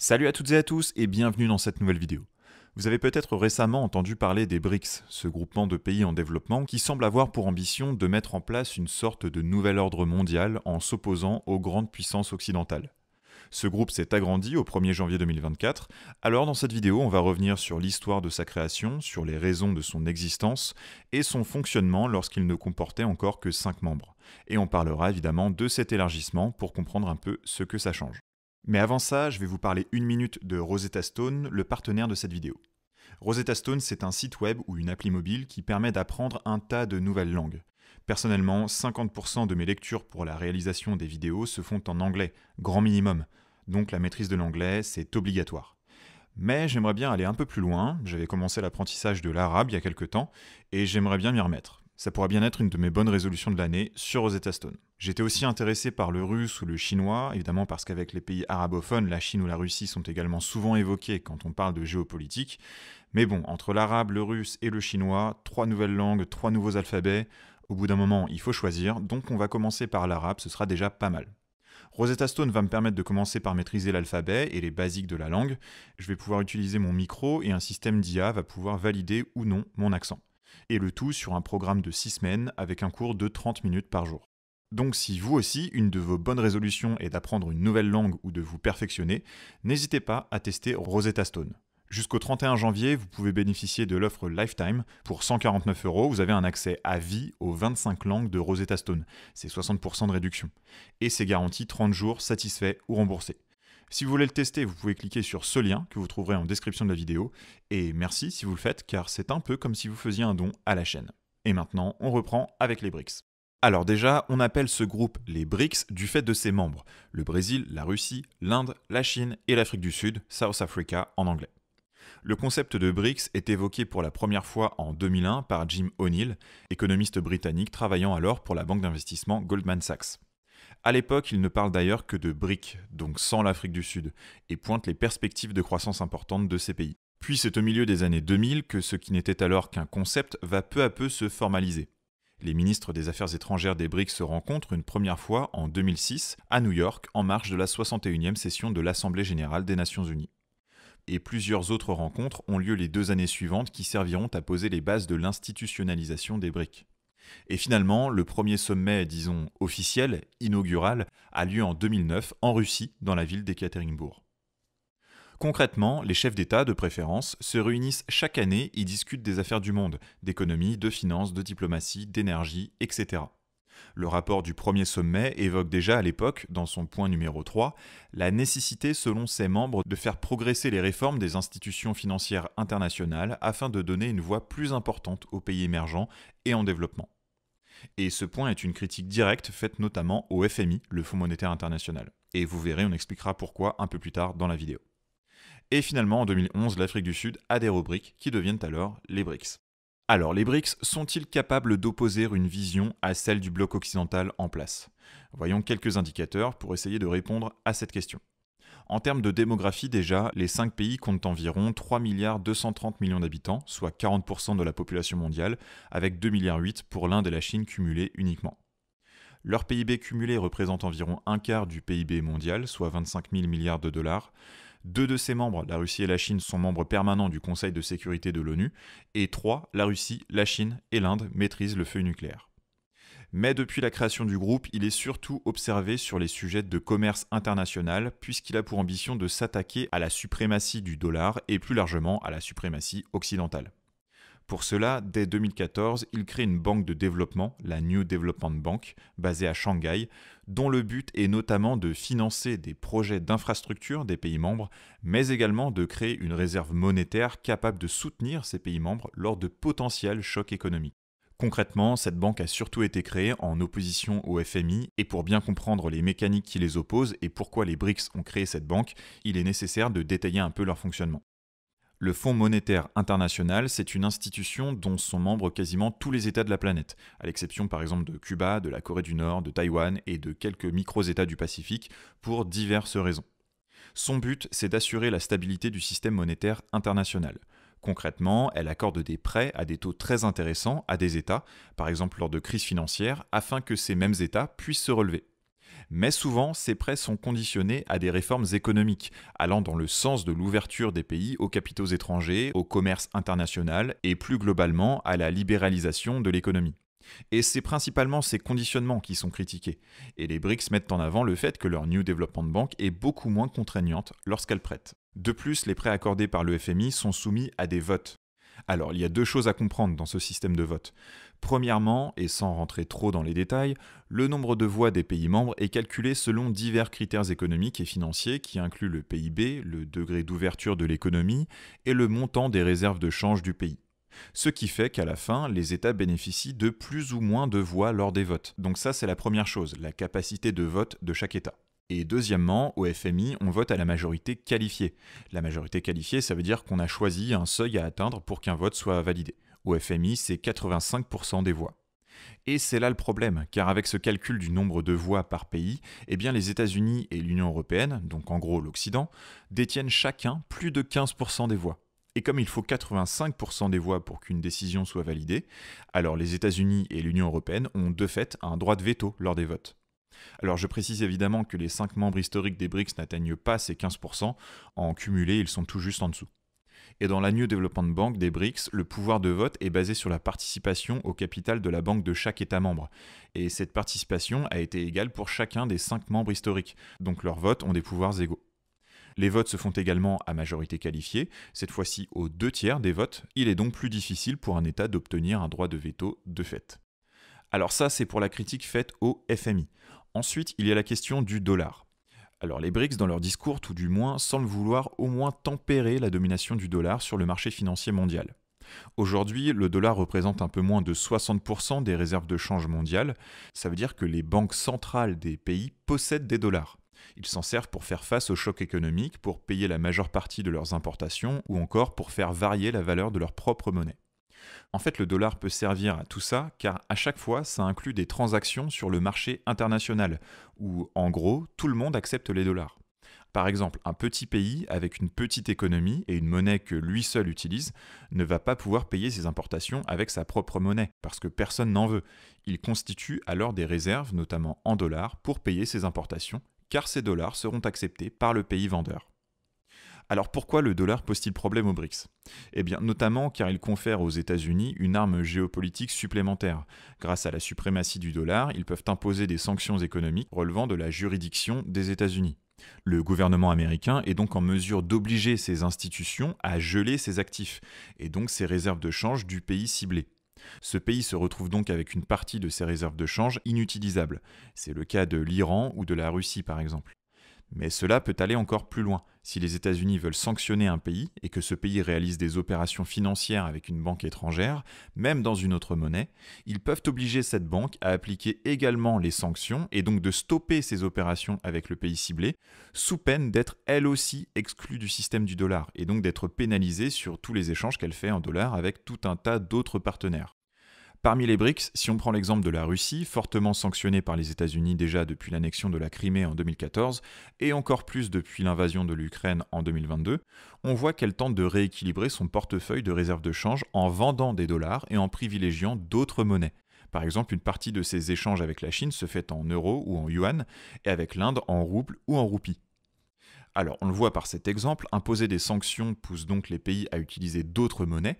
Salut à toutes et à tous et bienvenue dans cette nouvelle vidéo. Vous avez peut-être récemment entendu parler des BRICS, ce groupement de pays en développement qui semble avoir pour ambition de mettre en place une sorte de nouvel ordre mondial en s'opposant aux grandes puissances occidentales. Ce groupe s'est agrandi au 1er janvier 2024, alors dans cette vidéo on va revenir sur l'histoire de sa création, sur les raisons de son existence et son fonctionnement lorsqu'il ne comportait encore que 5 membres. Et on parlera évidemment de cet élargissement pour comprendre un peu ce que ça change. Mais avant ça, je vais vous parler une minute de Rosetta Stone, le partenaire de cette vidéo. Rosetta Stone, c'est un site web ou une appli mobile qui permet d'apprendre un tas de nouvelles langues. Personnellement, 50% de mes lectures pour la réalisation des vidéos se font en anglais, grand minimum. Donc la maîtrise de l'anglais, c'est obligatoire. Mais j'aimerais bien aller un peu plus loin, j'avais commencé l'apprentissage de l'arabe il y a quelques temps, et j'aimerais bien m'y remettre. Ça pourrait bien être une de mes bonnes résolutions de l'année sur Rosetta Stone. J'étais aussi intéressé par le russe ou le chinois, évidemment parce qu'avec les pays arabophones, la Chine ou la Russie sont également souvent évoqués quand on parle de géopolitique. Mais bon, entre l'arabe, le russe et le chinois, trois nouvelles langues, trois nouveaux alphabets, au bout d'un moment, il faut choisir, donc on va commencer par l'arabe, ce sera déjà pas mal. Rosetta Stone va me permettre de commencer par maîtriser l'alphabet et les basiques de la langue. Je vais pouvoir utiliser mon micro et un système d'IA va pouvoir valider ou non mon accent et le tout sur un programme de 6 semaines avec un cours de 30 minutes par jour. Donc si vous aussi, une de vos bonnes résolutions est d'apprendre une nouvelle langue ou de vous perfectionner, n'hésitez pas à tester Rosetta Stone. Jusqu'au 31 janvier, vous pouvez bénéficier de l'offre Lifetime. Pour 149 euros, vous avez un accès à vie aux 25 langues de Rosetta Stone. C'est 60% de réduction. Et c'est garanti 30 jours satisfaits ou remboursés. Si vous voulez le tester, vous pouvez cliquer sur ce lien que vous trouverez en description de la vidéo. Et merci si vous le faites, car c'est un peu comme si vous faisiez un don à la chaîne. Et maintenant, on reprend avec les BRICS. Alors déjà, on appelle ce groupe les BRICS du fait de ses membres, le Brésil, la Russie, l'Inde, la Chine et l'Afrique du Sud, South Africa en anglais. Le concept de BRICS est évoqué pour la première fois en 2001 par Jim O'Neill, économiste britannique travaillant alors pour la banque d'investissement Goldman Sachs. À l'époque, il ne parle d'ailleurs que de BRIC, donc sans l'Afrique du Sud, et pointe les perspectives de croissance importantes de ces pays. Puis c'est au milieu des années 2000 que ce qui n'était alors qu'un concept va peu à peu se formaliser. Les ministres des Affaires étrangères des BRICS se rencontrent une première fois en 2006 à New York en marge de la 61e session de l'Assemblée générale des Nations Unies. Et plusieurs autres rencontres ont lieu les deux années suivantes qui serviront à poser les bases de l'institutionnalisation des BRIC. Et finalement, le premier sommet, disons, officiel, inaugural, a lieu en 2009 en Russie, dans la ville d'Ekaterinbourg. Concrètement, les chefs d'État, de préférence, se réunissent chaque année et discutent des affaires du monde, d'économie, de finances, de diplomatie, d'énergie, etc. Le rapport du premier sommet évoque déjà à l'époque, dans son point numéro 3, la nécessité selon ses membres de faire progresser les réformes des institutions financières internationales afin de donner une voix plus importante aux pays émergents et en développement. Et ce point est une critique directe faite notamment au FMI, le Fonds monétaire international. Et vous verrez, on expliquera pourquoi un peu plus tard dans la vidéo. Et finalement, en 2011, l'Afrique du Sud a des rubriques qui deviennent alors les BRICS. Alors, les BRICS sont-ils capables d'opposer une vision à celle du bloc occidental en place Voyons quelques indicateurs pour essayer de répondre à cette question. En termes de démographie déjà, les 5 pays comptent environ 3 milliards 230 millions d'habitants, soit 40% de la population mondiale, avec 2 milliards 8 pour l'Inde et la Chine cumulés uniquement. Leur PIB cumulé représente environ un quart du PIB mondial, soit 25 000 milliards de dollars. Deux de ses membres, la Russie et la Chine, sont membres permanents du Conseil de sécurité de l'ONU. Et trois, la Russie, la Chine et l'Inde maîtrisent le feu nucléaire mais depuis la création du groupe, il est surtout observé sur les sujets de commerce international, puisqu'il a pour ambition de s'attaquer à la suprématie du dollar et plus largement à la suprématie occidentale. Pour cela, dès 2014, il crée une banque de développement, la New Development Bank, basée à Shanghai, dont le but est notamment de financer des projets d'infrastructure des pays membres, mais également de créer une réserve monétaire capable de soutenir ces pays membres lors de potentiels chocs économiques. Concrètement, cette banque a surtout été créée en opposition au FMI et pour bien comprendre les mécaniques qui les opposent et pourquoi les BRICS ont créé cette banque, il est nécessaire de détailler un peu leur fonctionnement. Le Fonds monétaire international, c'est une institution dont sont membres quasiment tous les États de la planète, à l'exception par exemple de Cuba, de la Corée du Nord, de Taïwan et de quelques micro-États du Pacifique, pour diverses raisons. Son but, c'est d'assurer la stabilité du système monétaire international. Concrètement, elle accorde des prêts à des taux très intéressants à des États, par exemple lors de crises financières, afin que ces mêmes États puissent se relever. Mais souvent, ces prêts sont conditionnés à des réformes économiques, allant dans le sens de l'ouverture des pays aux capitaux étrangers, au commerce international et plus globalement à la libéralisation de l'économie. Et c'est principalement ces conditionnements qui sont critiqués. Et les BRICS mettent en avant le fait que leur New Development Bank est beaucoup moins contraignante lorsqu'elle prête. De plus, les prêts accordés par le FMI sont soumis à des votes. Alors, il y a deux choses à comprendre dans ce système de vote. Premièrement, et sans rentrer trop dans les détails, le nombre de voix des pays membres est calculé selon divers critères économiques et financiers qui incluent le PIB, le degré d'ouverture de l'économie et le montant des réserves de change du pays. Ce qui fait qu'à la fin, les États bénéficient de plus ou moins de voix lors des votes. Donc ça, c'est la première chose, la capacité de vote de chaque État. Et deuxièmement, au FMI, on vote à la majorité qualifiée. La majorité qualifiée, ça veut dire qu'on a choisi un seuil à atteindre pour qu'un vote soit validé. Au FMI, c'est 85% des voix. Et c'est là le problème, car avec ce calcul du nombre de voix par pays, eh bien les États-Unis et l'Union européenne, donc en gros l'Occident, détiennent chacun plus de 15% des voix. Et comme il faut 85% des voix pour qu'une décision soit validée, alors les États-Unis et l'Union européenne ont de fait un droit de veto lors des votes. Alors je précise évidemment que les 5 membres historiques des BRICS n'atteignent pas ces 15%, en cumulé ils sont tout juste en dessous. Et dans la développement de banque des BRICS, le pouvoir de vote est basé sur la participation au capital de la banque de chaque État membre. Et cette participation a été égale pour chacun des 5 membres historiques, donc leurs votes ont des pouvoirs égaux. Les votes se font également à majorité qualifiée, cette fois-ci aux deux tiers des votes, il est donc plus difficile pour un État d'obtenir un droit de veto de fait. Alors ça, c'est pour la critique faite au FMI. Ensuite, il y a la question du dollar. Alors les BRICS, dans leur discours tout du moins, semblent vouloir au moins tempérer la domination du dollar sur le marché financier mondial. Aujourd'hui, le dollar représente un peu moins de 60% des réserves de change mondiales. Ça veut dire que les banques centrales des pays possèdent des dollars. Ils s'en servent pour faire face aux chocs économiques, pour payer la majeure partie de leurs importations ou encore pour faire varier la valeur de leur propre monnaie. En fait, le dollar peut servir à tout ça car à chaque fois, ça inclut des transactions sur le marché international où, en gros, tout le monde accepte les dollars. Par exemple, un petit pays avec une petite économie et une monnaie que lui seul utilise ne va pas pouvoir payer ses importations avec sa propre monnaie, parce que personne n'en veut. Il constitue alors des réserves, notamment en dollars, pour payer ses importations, car ces dollars seront acceptés par le pays vendeur. Alors pourquoi le dollar pose-t-il problème aux BRICS Eh bien notamment car il confère aux États-Unis une arme géopolitique supplémentaire. Grâce à la suprématie du dollar, ils peuvent imposer des sanctions économiques relevant de la juridiction des États-Unis. Le gouvernement américain est donc en mesure d'obliger ses institutions à geler ses actifs, et donc ses réserves de change du pays ciblé. Ce pays se retrouve donc avec une partie de ses réserves de change inutilisables. C'est le cas de l'Iran ou de la Russie par exemple. Mais cela peut aller encore plus loin. Si les États-Unis veulent sanctionner un pays et que ce pays réalise des opérations financières avec une banque étrangère, même dans une autre monnaie, ils peuvent obliger cette banque à appliquer également les sanctions et donc de stopper ces opérations avec le pays ciblé, sous peine d'être elle aussi exclue du système du dollar et donc d'être pénalisée sur tous les échanges qu'elle fait en dollars avec tout un tas d'autres partenaires. Parmi les BRICS, si on prend l'exemple de la Russie, fortement sanctionnée par les États-Unis déjà depuis l'annexion de la Crimée en 2014 et encore plus depuis l'invasion de l'Ukraine en 2022, on voit qu'elle tente de rééquilibrer son portefeuille de réserves de change en vendant des dollars et en privilégiant d'autres monnaies. Par exemple, une partie de ses échanges avec la Chine se fait en euros ou en yuan, et avec l'Inde en roubles ou en roupies. Alors, on le voit par cet exemple, imposer des sanctions pousse donc les pays à utiliser d'autres monnaies,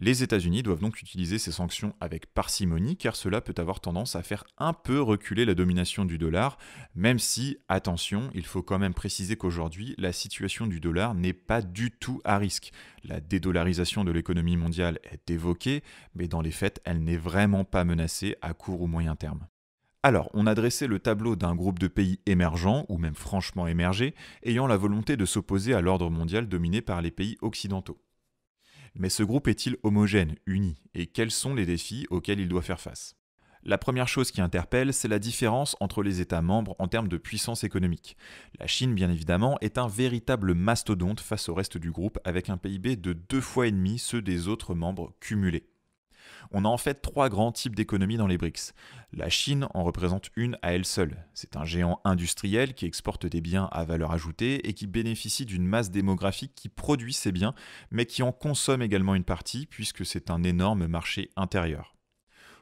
les États-Unis doivent donc utiliser ces sanctions avec parcimonie car cela peut avoir tendance à faire un peu reculer la domination du dollar, même si, attention, il faut quand même préciser qu'aujourd'hui, la situation du dollar n'est pas du tout à risque. La dédollarisation de l'économie mondiale est évoquée, mais dans les faits, elle n'est vraiment pas menacée à court ou moyen terme. Alors, on a dressé le tableau d'un groupe de pays émergents, ou même franchement émergés, ayant la volonté de s'opposer à l'ordre mondial dominé par les pays occidentaux. Mais ce groupe est-il homogène, uni Et quels sont les défis auxquels il doit faire face la première chose qui interpelle, c'est la différence entre les États membres en termes de puissance économique. La Chine, bien évidemment, est un véritable mastodonte face au reste du groupe, avec un PIB de deux fois et demi ceux des autres membres cumulés. On a en fait trois grands types d'économies dans les BRICS. La Chine en représente une à elle seule. C'est un géant industriel qui exporte des biens à valeur ajoutée et qui bénéficie d'une masse démographique qui produit ces biens, mais qui en consomme également une partie, puisque c'est un énorme marché intérieur.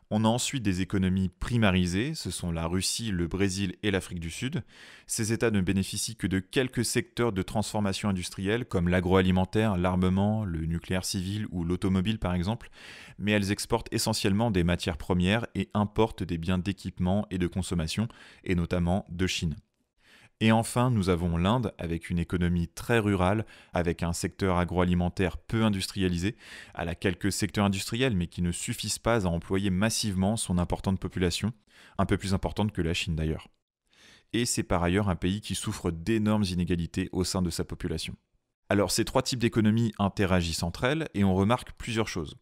On a ensuite des économies primarisées, ce sont la Russie, le Brésil et l'Afrique du Sud. Ces États ne bénéficient que de quelques secteurs de transformation industrielle, comme l'agroalimentaire, l'armement, le nucléaire civil ou l'automobile par exemple, mais elles exportent essentiellement des matières premières et importent des biens d'équipement et de consommation, et notamment de Chine. Et enfin, nous avons l'Inde, avec une économie très rurale, avec un secteur agroalimentaire peu industrialisé. à a quelques secteurs industriels, mais qui ne suffisent pas à employer massivement son importante population, un peu plus importante que la Chine d'ailleurs. Et c'est par ailleurs un pays qui souffre d'énormes inégalités au sein de sa population. Alors ces trois types d'économies interagissent entre elles et on remarque plusieurs choses.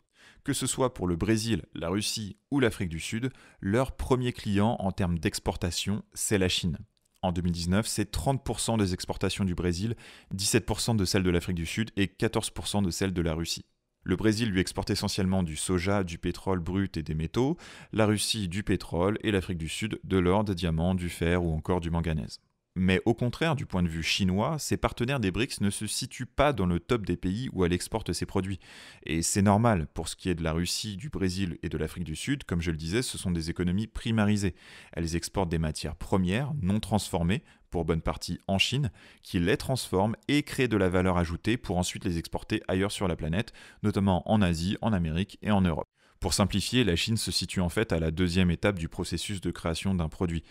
Que ce soit pour le Brésil, la Russie ou l'Afrique du Sud, leur premier client en termes d'exportation, c'est la Chine en 2019, c'est 30% des exportations du Brésil, 17% de celles de l'Afrique du Sud et 14% de celles de la Russie. Le Brésil lui exporte essentiellement du soja, du pétrole brut et des métaux, la Russie du pétrole et l'Afrique du Sud de l'or, des diamants, du fer ou encore du manganèse. Mais au contraire, du point de vue chinois, ses partenaires des BRICS ne se situent pas dans le top des pays où elle exporte ses produits. Et c'est normal, pour ce qui est de la Russie, du Brésil et de l'Afrique du Sud, comme je le disais, ce sont des économies primarisées. Elles exportent des matières premières non transformées, pour bonne partie en Chine, qui les transforment et créent de la valeur ajoutée pour ensuite les exporter ailleurs sur la planète, notamment en Asie, en Amérique et en Europe. Pour simplifier, la Chine se situe en fait à la deuxième étape du processus de création d'un produit.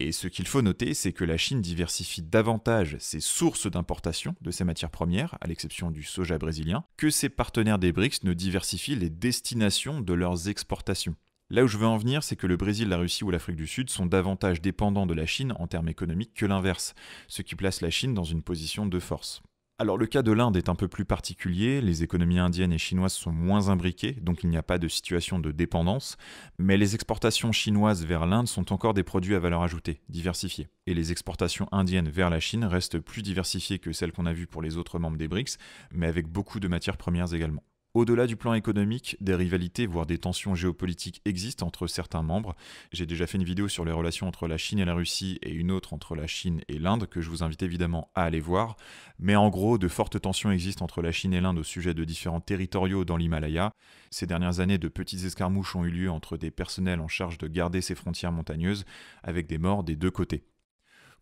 Et ce qu'il faut noter, c'est que la Chine diversifie davantage ses sources d'importation de ses matières premières, à l'exception du soja brésilien, que ses partenaires des BRICS ne diversifient les destinations de leurs exportations. Là où je veux en venir, c'est que le Brésil, la Russie ou l'Afrique du Sud sont davantage dépendants de la Chine en termes économiques que l'inverse, ce qui place la Chine dans une position de force. Alors le cas de l'Inde est un peu plus particulier, les économies indiennes et chinoises sont moins imbriquées, donc il n'y a pas de situation de dépendance, mais les exportations chinoises vers l'Inde sont encore des produits à valeur ajoutée, diversifiés. Et les exportations indiennes vers la Chine restent plus diversifiées que celles qu'on a vues pour les autres membres des BRICS, mais avec beaucoup de matières premières également. Au-delà du plan économique, des rivalités, voire des tensions géopolitiques existent entre certains membres. J'ai déjà fait une vidéo sur les relations entre la Chine et la Russie et une autre entre la Chine et l'Inde que je vous invite évidemment à aller voir. Mais en gros, de fortes tensions existent entre la Chine et l'Inde au sujet de différents territoriaux dans l'Himalaya. Ces dernières années, de petites escarmouches ont eu lieu entre des personnels en charge de garder ces frontières montagneuses, avec des morts des deux côtés.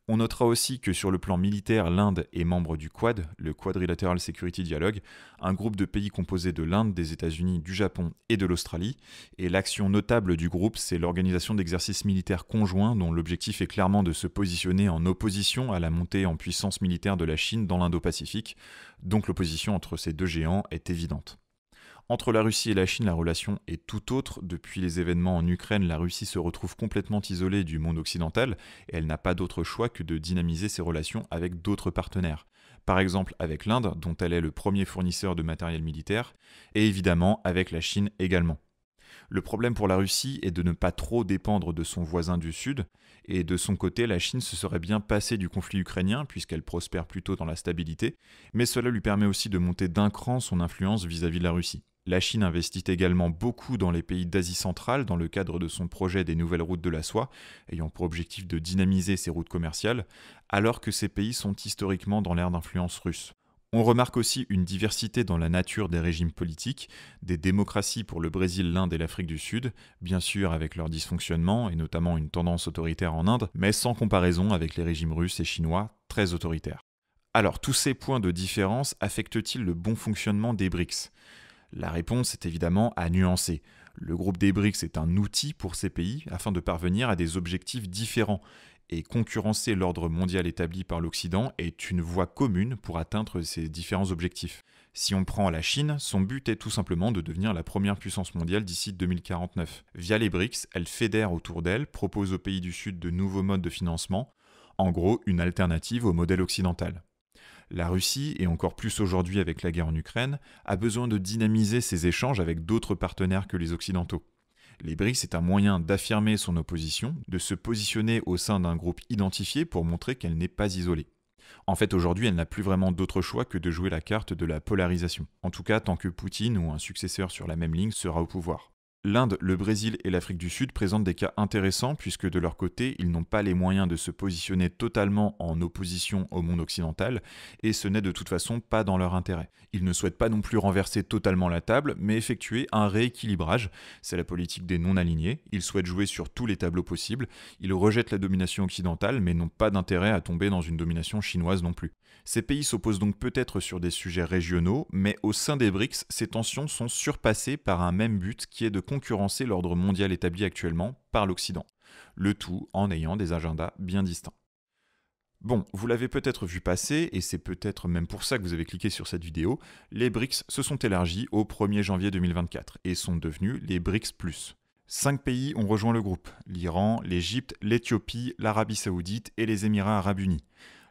On notera aussi que sur le plan militaire, l'Inde est membre du Quad, le Quadrilateral Security Dialogue, un groupe de pays composé de l'Inde, des États-Unis, du Japon et de l'Australie. Et l'action notable du groupe, c'est l'organisation d'exercices militaires conjoints dont l'objectif est clairement de se positionner en opposition à la montée en puissance militaire de la Chine dans l'Indo-Pacifique. Donc l'opposition entre ces deux géants est évidente. Entre la Russie et la Chine, la relation est tout autre. Depuis les événements en Ukraine, la Russie se retrouve complètement isolée du monde occidental et elle n'a pas d'autre choix que de dynamiser ses relations avec d'autres partenaires. Par exemple avec l'Inde, dont elle est le premier fournisseur de matériel militaire, et évidemment avec la Chine également. Le problème pour la Russie est de ne pas trop dépendre de son voisin du Sud, et de son côté, la Chine se serait bien passée du conflit ukrainien, puisqu'elle prospère plutôt dans la stabilité, mais cela lui permet aussi de monter d'un cran son influence vis-à-vis de la Russie. La Chine investit également beaucoup dans les pays d'Asie centrale dans le cadre de son projet des nouvelles routes de la soie, ayant pour objectif de dynamiser ses routes commerciales, alors que ces pays sont historiquement dans l'ère d'influence russe. On remarque aussi une diversité dans la nature des régimes politiques, des démocraties pour le Brésil, l'Inde et l'Afrique du Sud, bien sûr avec leur dysfonctionnement et notamment une tendance autoritaire en Inde, mais sans comparaison avec les régimes russes et chinois très autoritaires. Alors tous ces points de différence affectent-ils le bon fonctionnement des BRICS la réponse est évidemment à nuancer. Le groupe des BRICS est un outil pour ces pays afin de parvenir à des objectifs différents, et concurrencer l'ordre mondial établi par l'Occident est une voie commune pour atteindre ces différents objectifs. Si on prend la Chine, son but est tout simplement de devenir la première puissance mondiale d'ici 2049. Via les BRICS, elle fédère autour d'elle, propose aux pays du Sud de nouveaux modes de financement, en gros une alternative au modèle occidental la Russie, et encore plus aujourd'hui avec la guerre en Ukraine, a besoin de dynamiser ses échanges avec d'autres partenaires que les Occidentaux. Les BRICS est un moyen d'affirmer son opposition, de se positionner au sein d'un groupe identifié pour montrer qu'elle n'est pas isolée. En fait, aujourd'hui, elle n'a plus vraiment d'autre choix que de jouer la carte de la polarisation, en tout cas tant que Poutine ou un successeur sur la même ligne sera au pouvoir l'Inde, le Brésil et l'Afrique du Sud présentent des cas intéressants puisque de leur côté, ils n'ont pas les moyens de se positionner totalement en opposition au monde occidental et ce n'est de toute façon pas dans leur intérêt. Ils ne souhaitent pas non plus renverser totalement la table mais effectuer un rééquilibrage. C'est la politique des non-alignés. Ils souhaitent jouer sur tous les tableaux possibles. Ils rejettent la domination occidentale mais n'ont pas d'intérêt à tomber dans une domination chinoise non plus. Ces pays s'opposent donc peut-être sur des sujets régionaux mais au sein des BRICS, ces tensions sont surpassées par un même but qui est de concurrencer l'ordre mondial établi actuellement par l'Occident, le tout en ayant des agendas bien distincts. Bon, vous l'avez peut-être vu passer, et c'est peut-être même pour ça que vous avez cliqué sur cette vidéo, les BRICS se sont élargis au 1er janvier 2024 et sont devenus les BRICS ⁇ Cinq pays ont rejoint le groupe, l'Iran, l'Égypte, l'Éthiopie, l'Arabie saoudite et les Émirats arabes unis.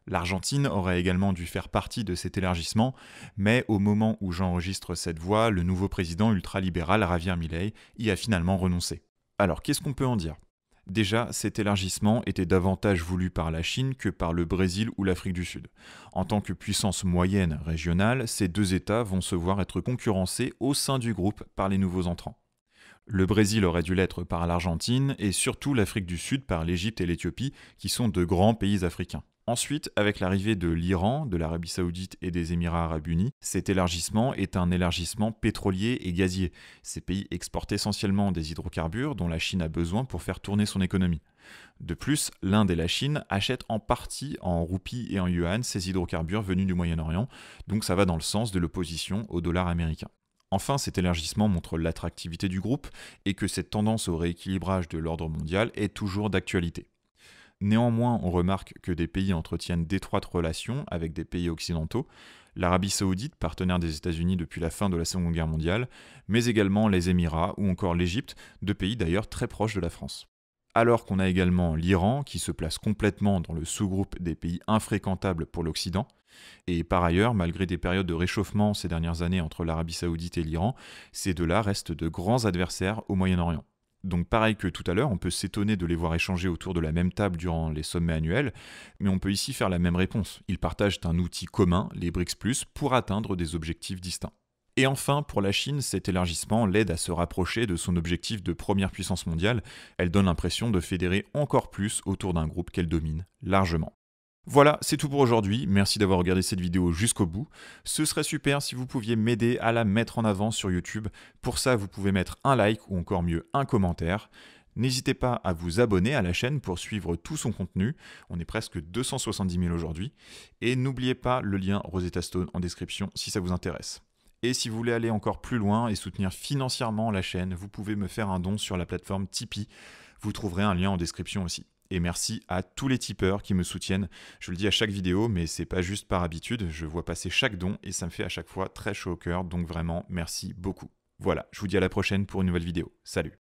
L'Argentine aurait également dû faire partie de cet élargissement, mais au moment où j'enregistre cette voix, le nouveau président ultralibéral Javier Milei y a finalement renoncé. Alors qu'est-ce qu'on peut en dire Déjà, cet élargissement était davantage voulu par la Chine que par le Brésil ou l'Afrique du Sud. En tant que puissance moyenne régionale, ces deux États vont se voir être concurrencés au sein du groupe par les nouveaux entrants. Le Brésil aurait dû l'être par l'Argentine et surtout l'Afrique du Sud par l'Égypte et l'Éthiopie, qui sont de grands pays africains. Ensuite, avec l'arrivée de l'Iran, de l'Arabie saoudite et des Émirats arabes unis, cet élargissement est un élargissement pétrolier et gazier. Ces pays exportent essentiellement des hydrocarbures dont la Chine a besoin pour faire tourner son économie. De plus, l'Inde et la Chine achètent en partie en roupies et en yuan ces hydrocarbures venus du Moyen-Orient, donc ça va dans le sens de l'opposition au dollar américain. Enfin, cet élargissement montre l'attractivité du groupe et que cette tendance au rééquilibrage de l'ordre mondial est toujours d'actualité. Néanmoins, on remarque que des pays entretiennent d'étroites relations avec des pays occidentaux, l'Arabie saoudite, partenaire des États-Unis depuis la fin de la Seconde Guerre mondiale, mais également les Émirats ou encore l'Égypte, deux pays d'ailleurs très proches de la France. Alors qu'on a également l'Iran qui se place complètement dans le sous-groupe des pays infréquentables pour l'Occident, et par ailleurs, malgré des périodes de réchauffement ces dernières années entre l'Arabie saoudite et l'Iran, ces deux-là restent de grands adversaires au Moyen-Orient. Donc pareil que tout à l'heure, on peut s'étonner de les voir échanger autour de la même table durant les sommets annuels, mais on peut ici faire la même réponse. Ils partagent un outil commun, les BRICS ⁇ pour atteindre des objectifs distincts. Et enfin, pour la Chine, cet élargissement l'aide à se rapprocher de son objectif de première puissance mondiale. Elle donne l'impression de fédérer encore plus autour d'un groupe qu'elle domine largement. Voilà, c'est tout pour aujourd'hui. Merci d'avoir regardé cette vidéo jusqu'au bout. Ce serait super si vous pouviez m'aider à la mettre en avant sur YouTube. Pour ça, vous pouvez mettre un like ou encore mieux un commentaire. N'hésitez pas à vous abonner à la chaîne pour suivre tout son contenu. On est presque 270 000 aujourd'hui. Et n'oubliez pas le lien Rosetta Stone en description si ça vous intéresse. Et si vous voulez aller encore plus loin et soutenir financièrement la chaîne, vous pouvez me faire un don sur la plateforme Tipeee. Vous trouverez un lien en description aussi. Et merci à tous les tipeurs qui me soutiennent. Je le dis à chaque vidéo, mais c'est pas juste par habitude. Je vois passer chaque don et ça me fait à chaque fois très chaud au cœur. Donc vraiment, merci beaucoup. Voilà, je vous dis à la prochaine pour une nouvelle vidéo. Salut